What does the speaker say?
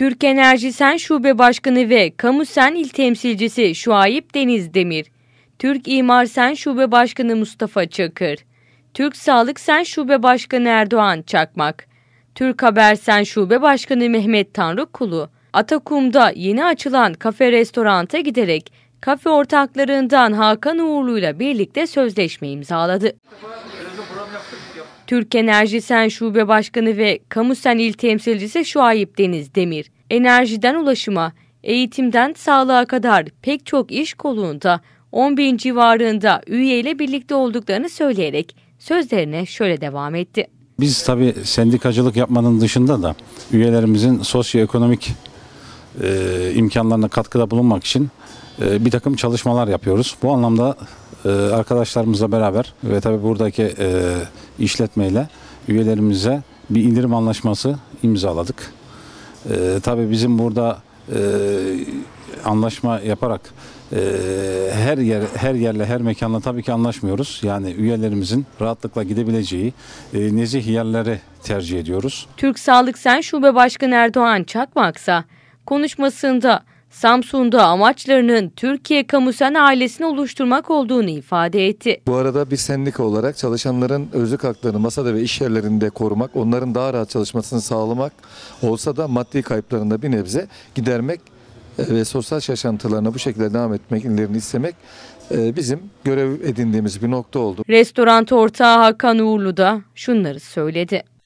Türk Enerji Sen Şube Başkanı ve Kamu Sen İl Temsilcisi Şuayip Deniz Demir, Türk İmar Sen Şube Başkanı Mustafa Çakır, Türk Sağlık Sen Şube Başkanı Erdoğan Çakmak, Türk Haber Sen Şube Başkanı Mehmet Tanrıkulu, Atakum'da yeni açılan kafe restoranta giderek kafe ortaklarından Hakan Uğurlu'yla birlikte sözleşme imzaladı. Türk Enerji Sen Şube Başkanı ve Kamusen İl Temsilcisi Şuayip Deniz Demir, enerjiden ulaşıma, eğitimden sağlığa kadar pek çok iş kolunda 10 bin civarında üyeyle birlikte olduklarını söyleyerek sözlerine şöyle devam etti. Biz tabii sendikacılık yapmanın dışında da üyelerimizin sosyoekonomik e, imkanlarına katkıda bulunmak için e, bir takım çalışmalar yapıyoruz. Bu anlamda e, arkadaşlarımızla beraber ve tabii buradaki e, işletmeyle üyelerimize bir indirim anlaşması imzaladık. E, tabii bizim burada anlaşma yaparak her yer her yerle her mekanla tabii ki anlaşmıyoruz. Yani üyelerimizin rahatlıkla gidebileceği nezih yerleri tercih ediyoruz. Türk Sağlık Sen Şube Başkanı Erdoğan Çakmaksa konuşmasında Samsun'da amaçlarının Türkiye Kamusen ailesini oluşturmak olduğunu ifade etti. Bu arada bir sendika olarak çalışanların özlük haklarını masada ve iş yerlerinde korumak, onların daha rahat çalışmasını sağlamak olsa da maddi kayıplarında bir nebze gidermek e, ve sosyal yaşantılarına bu şekilde devam etmek etmeklerini istemek e, bizim görev edindiğimiz bir nokta oldu. Restoran ortağı Hakan Uğurlu da şunları söyledi.